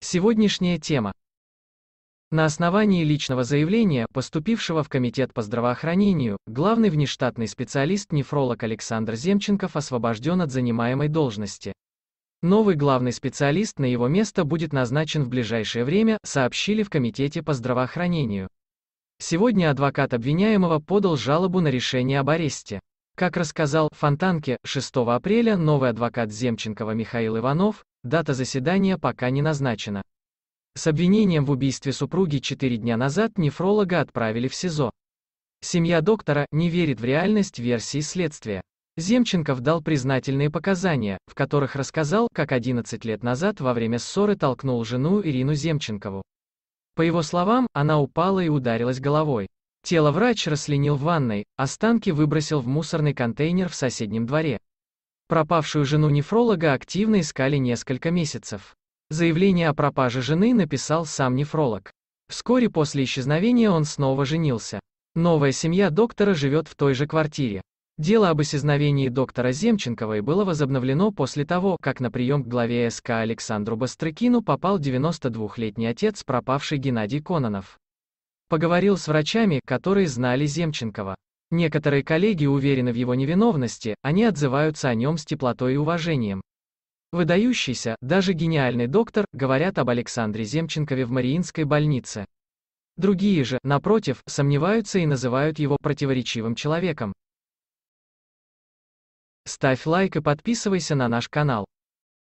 Сегодняшняя тема. На основании личного заявления, поступившего в Комитет по здравоохранению, главный внештатный специалист-нефролог Александр Земченков освобожден от занимаемой должности. Новый главный специалист на его место будет назначен в ближайшее время, сообщили в Комитете по здравоохранению. Сегодня адвокат обвиняемого подал жалобу на решение об аресте. Как рассказал Фонтанке, 6 апреля новый адвокат Земченкова Михаил Иванов, Дата заседания пока не назначена. С обвинением в убийстве супруги 4 дня назад нефролога отправили в СИЗО. Семья доктора не верит в реальность версии следствия. Земченков дал признательные показания, в которых рассказал, как 11 лет назад во время ссоры толкнул жену Ирину Земченкову. По его словам, она упала и ударилась головой. Тело врач расленил в ванной, останки выбросил в мусорный контейнер в соседнем дворе. Пропавшую жену нефролога активно искали несколько месяцев. Заявление о пропаже жены написал сам нефролог. Вскоре после исчезновения он снова женился. Новая семья доктора живет в той же квартире. Дело об исчезновении доктора Земченковой было возобновлено после того, как на прием к главе СК Александру Бастрыкину попал 92-летний отец пропавший Геннадий Кононов. Поговорил с врачами, которые знали Земченкова. Некоторые коллеги уверены в его невиновности, они отзываются о нем с теплотой и уважением. Выдающийся, даже гениальный доктор, говорят об Александре Земченкове в Мариинской больнице. Другие же, напротив, сомневаются и называют его противоречивым человеком. Ставь лайк и подписывайся на наш канал.